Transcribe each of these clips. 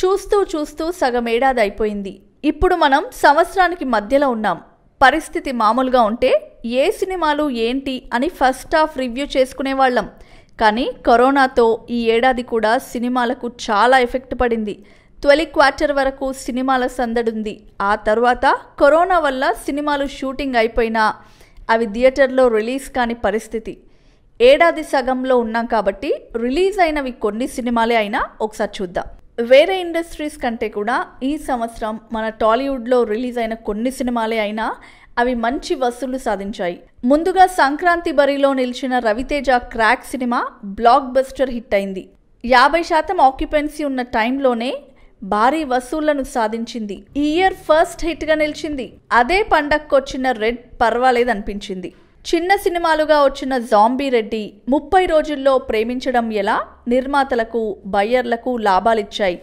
చూస్తూ చూస్తూ సగం ఏడాది అయిపోయింది ఇప్పుడు మనం సంవత్సరానికి మధ్యలో ఉన్నాం పరిస్థితి మామూలుగా ఉంటే ఏ సినిమాలు ఏంటి అని ఫస్ట్ హాఫ్ రివ్యూ చేసుకునేవాళ్ళం కానీ కరోనాతో ఈ ఏడాది కూడా సినిమాలకు చాలా ఎఫెక్ట్ పడింది తొలి క్వార్టర్ వరకు సినిమాల సందడుంది ఆ తర్వాత కరోనా వల్ల సినిమాలు షూటింగ్ అయిపోయినా అవి థియేటర్లో రిలీజ్ కాని పరిస్థితి ఏడాది సగంలో ఉన్నాం కాబట్టి రిలీజ్ అయినవి కొన్ని సినిమాలే అయినా ఒకసారి చూద్దాం వేరే ఇండస్ట్రీస్ కంటే కూడా ఈ సంవత్సరం మన టాలీవుడ్లో రిలీజ్ అయిన కొన్ని సినిమాలే అయినా అవి మంచి వసూళ్లు సాధించాయి ముందుగా సంక్రాంతి బరిలో నిలిచిన Ravi Teja Krack cinema blockbuster hit అయింది యాభై శాతం ఆక్యుపెన్సీ ఉన్న టైంలోనే భారీ వసూళ్లను సాధించింది ఈ ఇయర్ ఫస్ట్ హిట్గా నిలిచింది అదే పండక్కొచ్చిన రెడ్ పర్వాలేదనిపించింది చిన్న సినిమాలుగా వచ్చిన జాంబీ రెడ్డి ముప్పై రోజుల్లో ప్రేమించడం ఎలా నిర్మాతలకు బయ్యర్లకు లాభాలిచ్చాయి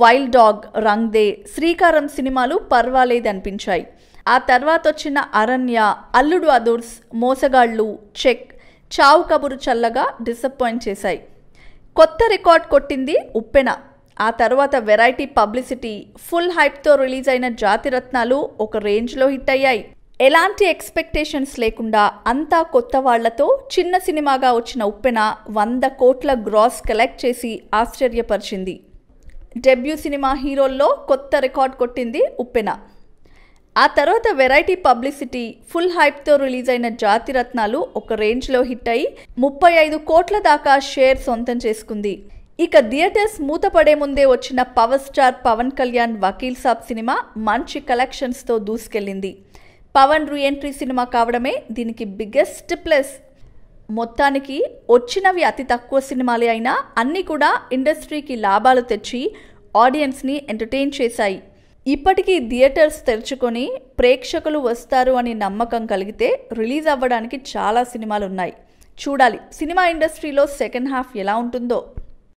వైల్డ్ డాగ్ రంగ్దే శ్రీకారం సినిమాలు పర్వాలేదనిపించాయి ఆ తర్వాత వచ్చిన అరణ్య అల్లుడు అదుర్స్ మోసగాళ్ళు చెక్ చావు కబురు చల్లగా డిసప్పాయింట్ చేశాయి కొత్త రికార్డ్ కొట్టింది ఉప్పెన ఆ తర్వాత వెరైటీ పబ్లిసిటీ ఫుల్ హైప్తో రిలీజ్ అయిన జాతిరత్నాలు ఒక రేంజ్లో హిట్ అయ్యాయి ఎలాంటి ఎక్స్పెక్టేషన్స్ లేకుండా అంతా కొత్త వాళ్లతో చిన్న సినిమాగా వచ్చిన ఉప్పెన వంద కోట్ల గ్రాస్ కలెక్ట్ చేసి ఆశ్చర్యపరిచింది డెబ్యూ సినిమా హీరోల్లో కొత్త రికార్డ్ కొట్టింది ఉప్పెన ఆ తర్వాత వెరైటీ పబ్లిసిటీ ఫుల్ హైప్తో రిలీజ్ అయిన జాతిరత్నాలు ఒక రేంజ్లో హిట్ అయి ముప్పై ఐదు కోట్ల దాకా షేర్ సొంతం చేసుకుంది ఇక థియేటర్స్ మూతపడే ముందే వచ్చిన power star Pawan Kalyan Vakeel Saab cinema మంచి కలెక్షన్స్తో దూసుకెళ్ళింది పవన్ రీఎంట్రీ సినిమా కావడమే దీనికి బిగ్గెస్ట్ ప్లస్ మొత్తానికి వచ్చినవి అతి తక్కువ సినిమాలే అయినా అన్నీ కూడా ఇండస్ట్రీకి లాభాలు తెచ్చి ఆడియన్స్ని ఎంటర్టైన్ చేశాయి ఇప్పటికీ థియేటర్స్ తెరుచుకొని ప్రేక్షకులు వస్తారు అనే నమ్మకం కలిగితే రిలీజ్ అవ్వడానికి చాలా సినిమాలు ఉన్నాయి చూడాలి సినిమా ఇండస్ట్రీలో సెకండ్ హాఫ్ ఎలా ఉంటుందో